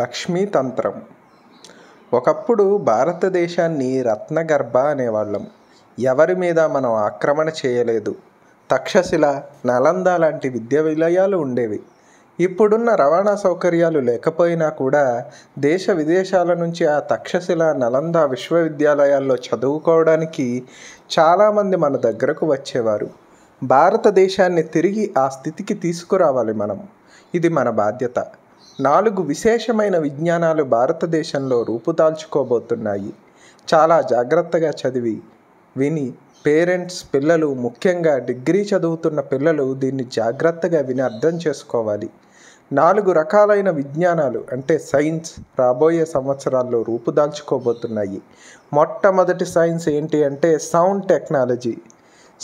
లక్ష్మీతంత్రం ఒకప్పుడు భారతదేశాన్ని రత్నగర్భ అనేవాళ్ళం ఎవరి మీద మనం ఆక్రమణ చేయలేదు తక్షశిల నలంద లాంటి విద్య విలయాలు ఉండేవి ఇప్పుడున్న రవాణా సౌకర్యాలు లేకపోయినా కూడా దేశ విదేశాల నుంచి ఆ తక్షశిల నలంద విశ్వవిద్యాలయాల్లో చదువుకోవడానికి చాలామంది మన దగ్గరకు వచ్చేవారు భారతదేశాన్ని తిరిగి ఆ స్థితికి తీసుకురావాలి మనం ఇది మన బాధ్యత నాలుగు విశేషమైన విజ్ఞానాలు భారతదేశంలో రూపుదాల్చుకోబోతున్నాయి చాలా జాగ్రత్తగా చదివి విని పేరెంట్స్ పిల్లలు ముఖ్యంగా డిగ్రీ చదువుతున్న పిల్లలు దీన్ని జాగ్రత్తగా విని అర్థం చేసుకోవాలి నాలుగు రకాలైన విజ్ఞానాలు అంటే సైన్స్ రాబోయే సంవత్సరాల్లో రూపుదాల్చుకోబోతున్నాయి మొట్టమొదటి సైన్స్ ఏంటి అంటే సౌండ్ టెక్నాలజీ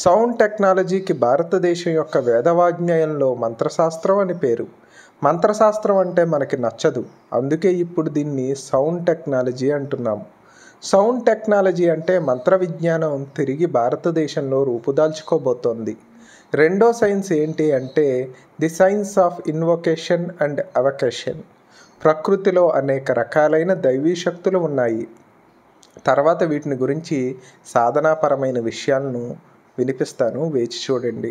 సౌండ్ టెక్నాలజీకి భారతదేశం యొక్క వేదవాజ్ఞయంలో మంత్రశాస్త్రం అని పేరు మంత్రశాస్త్రం అంటే మనకి నచ్చదు అందుకే ఇప్పుడు దీన్ని సౌండ్ టెక్నాలజీ అంటున్నాము సౌండ్ టెక్నాలజీ అంటే మంత్ర విజ్ఞానం తిరిగి భారతదేశంలో రూపుదాల్చుకోబోతోంది రెండో సైన్స్ ఏంటి అంటే the science of invocation and evocation ప్రకృతిలో అనేక రకాలైన దైవీ శక్తులు ఉన్నాయి తర్వాత వీటిని గురించి సాధనాపరమైన విషయాలను వినిపిస్తాను వేచి చూడండి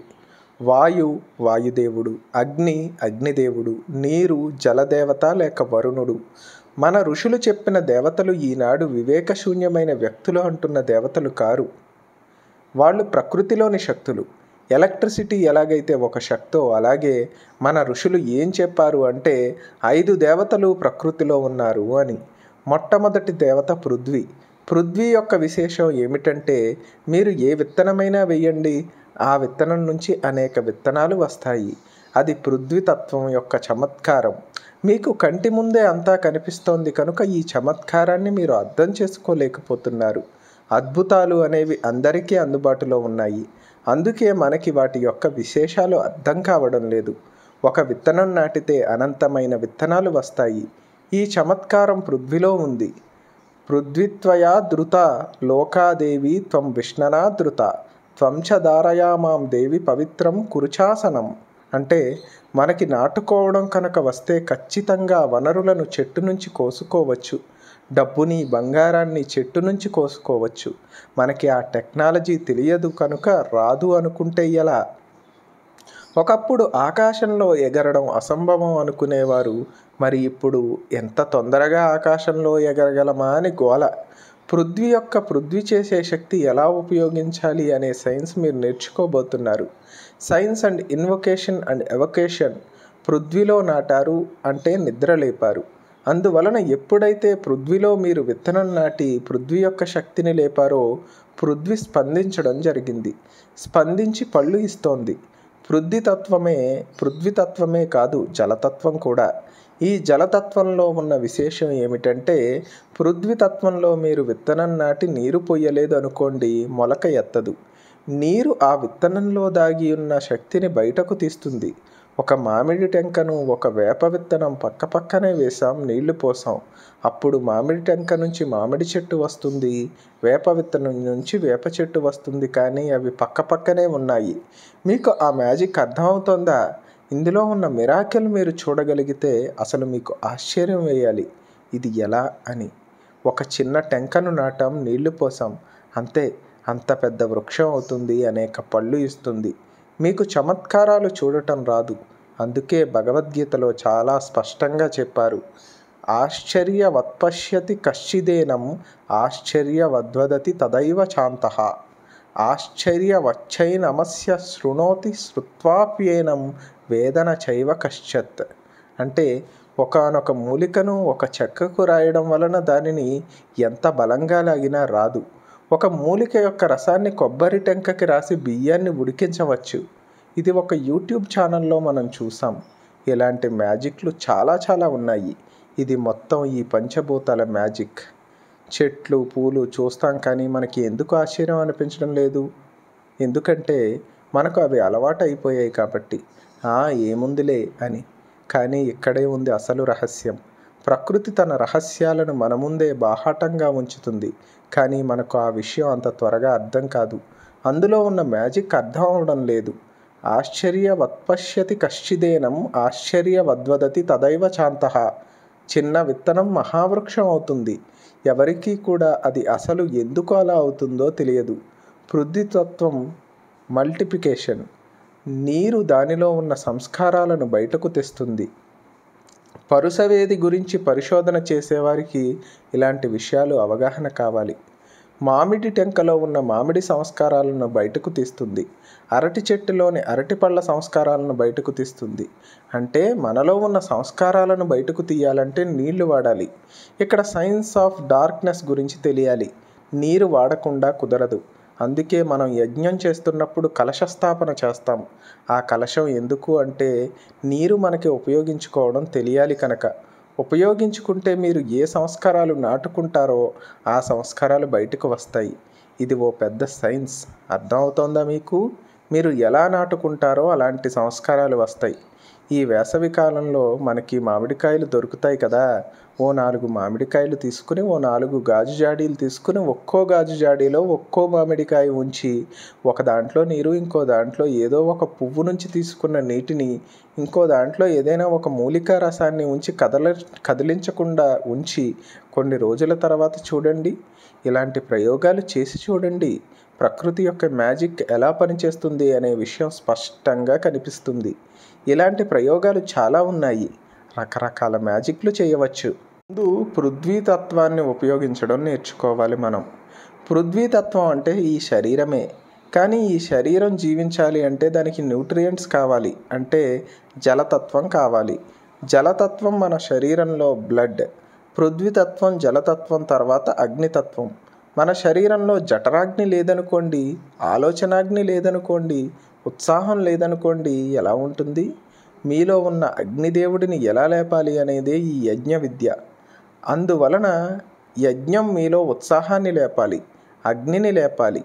వాయు వాయుదేవుడు అగ్ని అగ్నిదేవుడు నీరు జలదేవత లేక వరుణుడు మన ఋషులు చెప్పిన దేవతలు ఈనాడు వివేకశూన్యమైన వ్యక్తులు అంటున్న దేవతలు కారు వాళ్ళు ప్రకృతిలోని శక్తులు ఎలక్ట్రిసిటీ ఎలాగైతే ఒక శక్తో అలాగే మన ఋషులు ఏం చెప్పారు అంటే ఐదు దేవతలు ప్రకృతిలో ఉన్నారు అని మొట్టమొదటి దేవత పృథ్వీ పృథ్వీ యొక్క విశేషం ఏమిటంటే మీరు ఏ విత్తనమైనా వేయండి ఆ విత్తనం నుంచి అనేక విత్తనాలు వస్తాయి అది పృథ్వీతత్వం యొక్క చమత్కారం మీకు కంటి ముందే అంతా కనిపిస్తోంది కనుక ఈ చమత్కారాన్ని మీరు అర్థం చేసుకోలేకపోతున్నారు అద్భుతాలు అనేవి అందరికీ అందుబాటులో ఉన్నాయి అందుకే మనకి వాటి యొక్క విశేషాలు అర్థం కావడం లేదు ఒక విత్తనం నాటితే అనంతమైన విత్తనాలు వస్తాయి ఈ చమత్కారం పృథ్వీలో ఉంది పృథ్వీత్వయా ధృత లోకాదేవి త్వం విష్ణనా ధృత వంశధారయామాం దేవి పవిత్రం కురుచాసనం అంటే మనకి నాటుకోవడం కనుక వస్తే ఖచ్చితంగా వనరులను చెట్టు నుంచి కోసుకోవచ్చు డబ్బుని బంగారాన్ని చెట్టు నుంచి కోసుకోవచ్చు మనకి ఆ టెక్నాలజీ తెలియదు కనుక రాదు అనుకుంటే ఎలా ఒకప్పుడు ఆకాశంలో ఎగరడం అసంభవం అనుకునేవారు మరి ఇప్పుడు ఎంత తొందరగా ఆకాశంలో ఎగరగలమా అని గోల పృథ్వీ యొక్క పృథ్వీ చేసే శక్తి ఎలా ఉపయోగించాలి అనే సైన్స్ మీరు నేర్చుకోబోతున్నారు science and invocation and evocation పృథ్వీలో నాటారు అంటే నిద్రలేపారు అందువలన ఎప్పుడైతే పృథ్వీలో మీరు విత్తనం నాటి పృథ్వీ యొక్క శక్తిని లేపారో పృథ్వీ స్పందించడం జరిగింది స్పందించి పళ్ళు ఇస్తోంది పృథ్వీతత్వమే పృథ్వీతత్వమే కాదు జలతత్వం కూడా ఈ జలతత్వంలో ఉన్న విశేషం ఏమిటంటే పృథ్వీతత్వంలో మీరు విత్తనం నాటి నీరు పొయ్యలేదు అనుకోండి మొలక ఎత్తదు నీరు ఆ విత్తనంలో దాగి ఉన్న శక్తిని బయటకు తీస్తుంది ఒక మామిడి టెంకను ఒక వేప విత్తనం పక్క పక్కనే వేసాం నీళ్లు పోసాం అప్పుడు మామిడి టెంక నుంచి మామిడి చెట్టు వస్తుంది వేప విత్తనం నుంచి వేప చెట్టు వస్తుంది కానీ అవి పక్క పక్కనే ఉన్నాయి మీకు ఆ మ్యాజిక్ అర్థమవుతుందా ఇందులో ఉన్న మిరాకిల్ మీరు చూడగలిగితే అసలు మీకు ఆశ్చర్యం వేయాలి ఇది ఎలా అని ఒక చిన్న టెంకను నాటాం నీళ్లు పోసాం అంతే అంత పెద్ద వృక్షం అవుతుంది అనేక పళ్ళు ఇస్తుంది మీకు చమత్కారాలు చూడటం రాదు అందుకే భగవద్గీతలో చాలా స్పష్టంగా చెప్పారు ఆశ్చర్యవత్పశ్యతి కశ్చిదేనం ఆశ్చర్యవద్వదతి తదైవ చాంత ఆశ్చర్యవచ్చైనమస్య శృణోతి శృత్వాప్యేనం వేదన చైవ కశ్చత్ అంటే ఒకనొక మూలికను ఒక చెక్కకు రాయడం వలన దానిని ఎంత బలంగా లాగినా రాదు ఒక మూలిక యొక్క రసాన్ని కొబ్బరి టెంకకి రాసి బియ్యాన్ని ఉడికించవచ్చు ఇది ఒక యూట్యూబ్ ఛానల్లో మనం చూసాం ఇలాంటి మ్యాజిక్లు చాలా చాలా ఉన్నాయి ఇది మొత్తం ఈ పంచభూతాల మ్యాజిక్ చెట్లు పూలు చూస్తాం కానీ మనకి ఎందుకు ఆశ్చర్యం అనిపించడం లేదు ఎందుకంటే మనకు అవి అలవాటు అయిపోయాయి కాబట్టి ఆ ఏముందిలే అని కానీ ఇక్కడే ఉంది అసలు రహస్యం ప్రకృతి తన రహస్యాలను మన ముందే బాహాటంగా ఉంచుతుంది కానీ మనకు ఆ విషయం అంత త్వరగా అర్థం కాదు అందులో ఉన్న మ్యాజిక్ అర్థం అవడం లేదు ఆశ్చర్యవత్పశ్యతి కశ్చిదేనం ఆశ్చర్యవద్వదతి తదైవ చాంత చిన్న విత్తనం మహావృక్షం అవుతుంది ఎవరికీ కూడా అది అసలు ఎందుకు అలా అవుతుందో తెలియదు పృథ్వీతత్వం మల్టిప్లికేషన్ నీరు దానిలో ఉన్న సంస్కారాలను బయటకు తెస్తుంది పరుసవేది గురించి పరిశోధన చేసేవారికి ఇలాంటి విషయాలు అవగాహన కావాలి మామిడి టెంకలో ఉన్న మామిడి సంస్కారాలను బయటకు తీస్తుంది అరటి చెట్టులోని అరటిపళ్ళ సంస్కారాలను బయటకు తీస్తుంది అంటే మనలో ఉన్న సంస్కారాలను బయటకు తీయాలంటే నీళ్లు వాడాలి ఇక్కడ సైన్స్ ఆఫ్ డార్క్నెస్ గురించి తెలియాలి నీరు వాడకుండా కుదరదు అందుకే మనం యజ్ఞం చేస్తున్నప్పుడు కలశస్థాపన చేస్తాం ఆ కలశం ఎందుకు అంటే నీరు మనకి ఉపయోగించుకోవడం తెలియాలి కనుక ఉపయోగించుకుంటే మీరు ఏ సంస్కారాలు నాటుకుంటారో ఆ సంస్కారాలు బయటకు వస్తాయి ఇది ఓ పెద్ద సైన్స్ అర్థమవుతోందా మీకు మీరు ఎలా నాటుకుంటారో అలాంటి సంస్కారాలు వస్తాయి ఈ వేసవి కాలంలో మనకి మామిడికాయలు దొరుకుతాయి కదా ఓ నాలుగు మామిడికాయలు తీసుకుని ఓ నాలుగు గాజు జాడీలు తీసుకుని ఒక్కో గాజు జాడీలో ఒక్కో మామిడికాయ ఉంచి ఒక దాంట్లో నీరు ఇంకో దాంట్లో ఏదో ఒక పువ్వు నుంచి తీసుకున్న నీటిని ఇంకో దాంట్లో ఏదైనా ఒక మూలికా రసాన్ని ఉంచి కదల కదిలించకుండా ఉంచి కొన్ని రోజుల తర్వాత చూడండి ఇలాంటి ప్రయోగాలు చేసి చూడండి ప్రకృతి యొక్క మ్యాజిక్ ఎలా పనిచేస్తుంది అనే విషయం స్పష్టంగా కనిపిస్తుంది ఇలాంటి ప్రయోగాలు చాలా ఉన్నాయి రకరకాల మ్యాజిక్లు చేయవచ్చు ముందు పృథ్వీతత్వాన్ని ఉపయోగించడం నేర్చుకోవాలి మనం పృథ్వీతత్వం అంటే ఈ శరీరమే కానీ ఈ శరీరం జీవించాలి అంటే దానికి న్యూట్రియంట్స్ కావాలి అంటే జలతత్వం కావాలి జలతత్వం మన శరీరంలో బ్లడ్ పృథ్వీతత్వం జలతత్వం తర్వాత అగ్నితత్వం మన శరీరంలో జఠరాగ్ని లేదనుకోండి ఆలోచనాగ్ని లేదనుకోండి ఉత్సాహం లేదనుకోండి ఎలా ఉంటుంది మీలో ఉన్న అగ్నిదేవుడిని ఎలా లేపాలి అనేదే ఈ యజ్ఞ విద్య అందువలన యజ్ఞం మీలో ఉత్సాహాన్ని లేపాలి అగ్నిని లేపాలి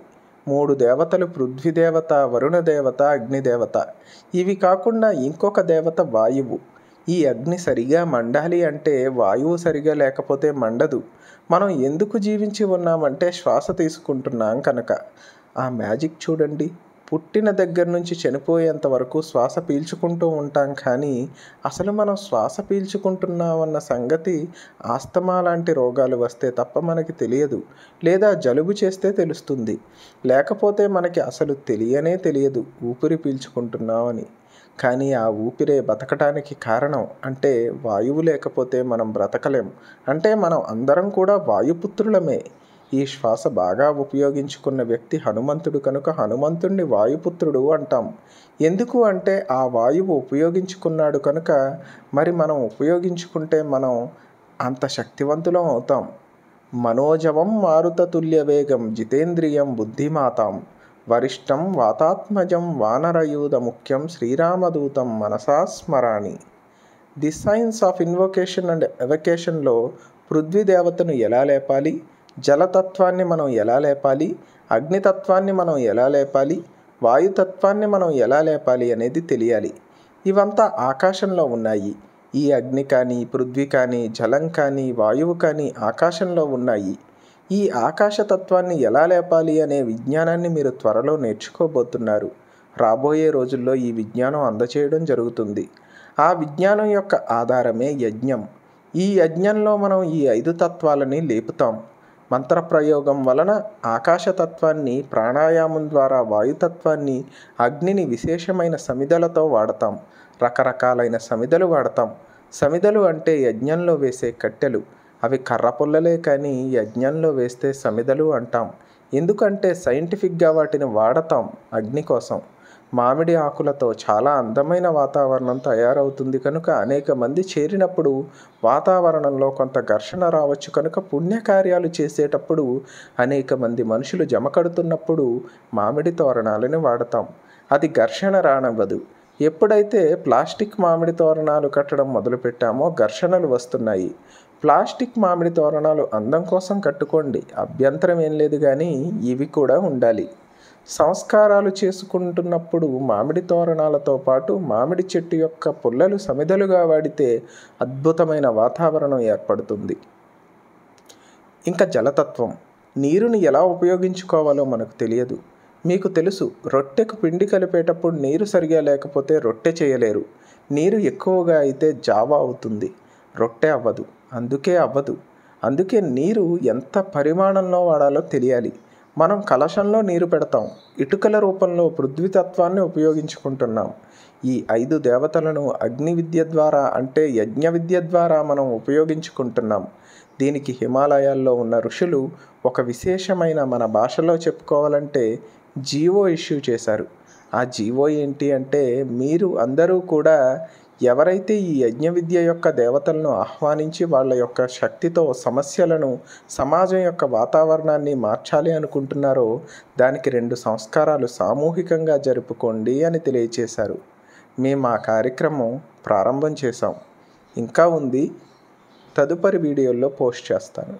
మూడు దేవతలు పృథ్వీదేవత వరుణదేవత అగ్నిదేవత ఇవి కాకుండా ఇంకొక దేవత వాయువు ఈ అగ్ని సరిగా మండాలి అంటే వాయువు సరిగా లేకపోతే మండదు మనం ఎందుకు జీవించి ఉన్నామంటే శ్వాస తీసుకుంటున్నాం కనుక ఆ మ్యాజిక్ చూడండి పుట్టిన దగ్గర నుంచి చనిపోయేంత వరకు శ్వాస పీల్చుకుంటూ ఉంటాం కానీ అసలు మనం శ్వాస పీల్చుకుంటున్నామన్న సంగతి ఆస్తమా లాంటి రోగాలు వస్తే తప్ప మనకి తెలియదు లేదా జలుబు చేస్తే తెలుస్తుంది లేకపోతే మనకి అసలు తెలియనే తెలియదు ఊపిరి పీల్చుకుంటున్నామని కానీ ఆ ఊపిరే బతకటానికి కారణం అంటే వాయువు లేకపోతే మనం బ్రతకలేం అంటే మనం అందరం కూడా వాయుపుత్రులమే ఈ శ్వాస బాగా ఉపయోగించుకున్న వ్యక్తి హనుమంతుడు కనుక హనుమంతుణ్ణి వాయుపుత్రుడు అంటాం ఎందుకు అంటే ఆ వాయువు ఉపయోగించుకున్నాడు కనుక మరి మనం ఉపయోగించుకుంటే మనం అంత శక్తివంతులం అవుతాం మనోజవం మారుతతుల్య వేగం జితేంద్రియం బుద్ధిమాతాం వరిష్టం వాతాత్మజం వానరయూధ ముఖ్యం శ్రీరామదూతం మనసా స్మరాణి the science of invocation and ఎవకేషన్లో పృథ్వీ దేవతను ఎలా లేపాలి జలతత్వాన్ని మనం ఎలా లేపాలి అగ్నితత్వాన్ని మనం ఎలా లేపాలి వాయుతత్వాన్ని మనం ఎలా లేపాలి అనేది తెలియాలి ఇవంతా ఆకాశంలో ఉన్నాయి ఈ అగ్ని కానీ పృథ్వీ కానీ జలం కానీ వాయువు కానీ ఆకాశంలో ఉన్నాయి ఈ ఆకాశతత్వాన్ని ఎలా లేపాలి అనే విజ్ఞానాన్ని మీరు త్వరలో నేర్చుకోబోతున్నారు రాబోయే రోజుల్లో ఈ విజ్ఞానం అందచేయడం జరుగుతుంది ఆ విజ్ఞానం యొక్క ఆధారమే యజ్ఞం ఈ యజ్ఞంలో మనం ఈ ఐదు తత్వాలని లేపుతాం మంత్రప్రయోగం వలన ఆకాశతత్వాన్ని ప్రాణాయామం ద్వారా వాయుతత్వాన్ని అగ్నిని విశేషమైన సమిధలతో వాడతాం రకరకాలైన సమిధలు వాడతాం సమిధలు అంటే యజ్ఞంలో వేసే కట్టెలు అవి కర్ర పుల్లలే కానీ యజ్ఞంలో వేస్తే సమిధలు అంటాం ఎందుకంటే సైంటిఫిక్గా వాటిని వాడతాం అగ్ని కోసం మామిడి ఆకులతో చాలా అందమైన వాతావరణం తయారవుతుంది కనుక అనేక మంది చేరినప్పుడు వాతావరణంలో కొంత ఘర్షణ రావచ్చు కనుక పుణ్యకార్యాలు చేసేటప్పుడు అనేక మంది మనుషులు జమ కడుతున్నప్పుడు మామిడి తోరణాలని వాడతాం అది ఘర్షణ రానవ్వదు ఎప్పుడైతే ప్లాస్టిక్ మామిడి తోరణాలు కట్టడం మొదలుపెట్టామో ఘర్షణలు వస్తున్నాయి ప్లాస్టిక్ మామిడి తోరణాలు అందం కోసం కట్టుకోండి అభ్యంతరం ఏం లేదు కానీ ఇవి కూడా ఉండాలి సంస్కారాలు చేసుకుంటున్నప్పుడు మామిడి తోరణాలతో పాటు మామిడి చెట్టు యొక్క పుల్లలు సమిదలుగా వాడితే అద్భుతమైన వాతావరణం ఏర్పడుతుంది ఇంకా జలతత్వం నీరుని ఎలా ఉపయోగించుకోవాలో మనకు తెలియదు మీకు తెలుసు రొట్టెకు పిండి కలిపేటప్పుడు నీరు సరిగా లేకపోతే రొట్టె చేయలేరు నీరు ఎక్కువగా అయితే జావా అవుతుంది రొట్టె అవ్వదు అందుకే అవ్వదు అందుకే నీరు ఎంత పరిమాణంలో వాడాలో తెలియాలి మనం కలశంలో నీరు పెడతాం ఇటుకల రూపంలో పృథ్వీతత్వాన్ని ఉపయోగించుకుంటున్నాం ఈ ఐదు దేవతలను అగ్ని విద్య ద్వారా అంటే యజ్ఞ విద్య ద్వారా మనం ఉపయోగించుకుంటున్నాం దీనికి హిమాలయాల్లో ఉన్న ఋషులు ఒక విశేషమైన మన భాషలో చెప్పుకోవాలంటే జీవో ఇష్యూ చేశారు ఆ జీవో ఏంటి అంటే మీరు అందరూ కూడా ఎవరైతే ఈ యజ్ఞ విద్య యొక్క దేవతలను ఆహ్వానించి వాళ్ళ యొక్క శక్తితో సమస్యలను సమాజం యొక్క వాతావరణాన్ని మార్చాలి అనుకుంటున్నారో దానికి రెండు సంస్కారాలు సామూహికంగా జరుపుకోండి అని తెలియచేశారు మేము ఆ కార్యక్రమం ప్రారంభం చేశాం ఇంకా ఉంది తదుపరి వీడియోల్లో పోస్ట్ చేస్తాను